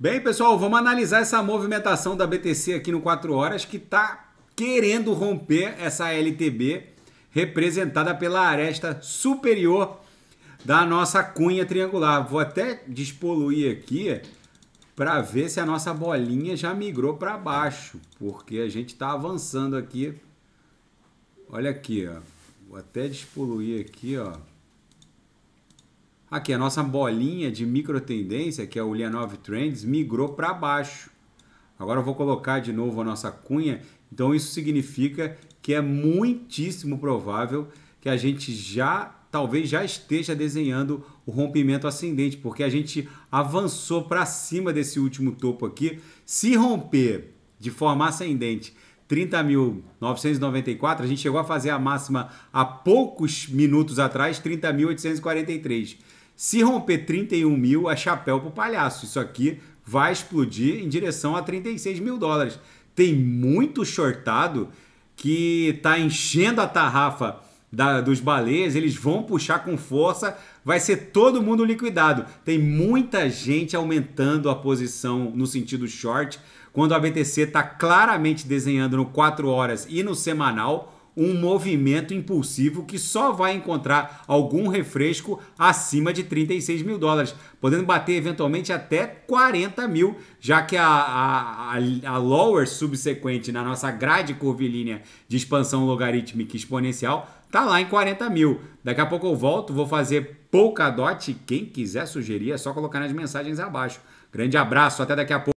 Bem, pessoal, vamos analisar essa movimentação da BTC aqui no 4 horas que está querendo romper essa LTB representada pela aresta superior da nossa cunha triangular. Vou até despoluir aqui para ver se a nossa bolinha já migrou para baixo, porque a gente está avançando aqui. Olha aqui, ó. Vou até despoluir aqui, ó. Aqui, a nossa bolinha de micro tendência, que é o Lianov Trends, migrou para baixo. Agora eu vou colocar de novo a nossa cunha. Então isso significa que é muitíssimo provável que a gente já talvez já esteja desenhando o rompimento ascendente, porque a gente avançou para cima desse último topo aqui. Se romper de forma ascendente 30.994, a gente chegou a fazer a máxima há poucos minutos atrás, 30.843. Se romper 31 mil, é chapéu o palhaço. Isso aqui vai explodir em direção a 36 mil dólares. Tem muito shortado que está enchendo a tarrafa da, dos baleias, eles vão puxar com força, vai ser todo mundo liquidado. Tem muita gente aumentando a posição no sentido short, quando a BTC está claramente desenhando no 4 horas e no semanal um movimento impulsivo que só vai encontrar algum refresco acima de 36 mil dólares, podendo bater eventualmente até 40 mil, já que a, a, a lower subsequente na nossa grade curvilínea de expansão logarítmica exponencial está lá em 40 mil. Daqui a pouco eu volto, vou fazer Polkadot. Quem quiser sugerir é só colocar nas mensagens abaixo. Grande abraço, até daqui a pouco.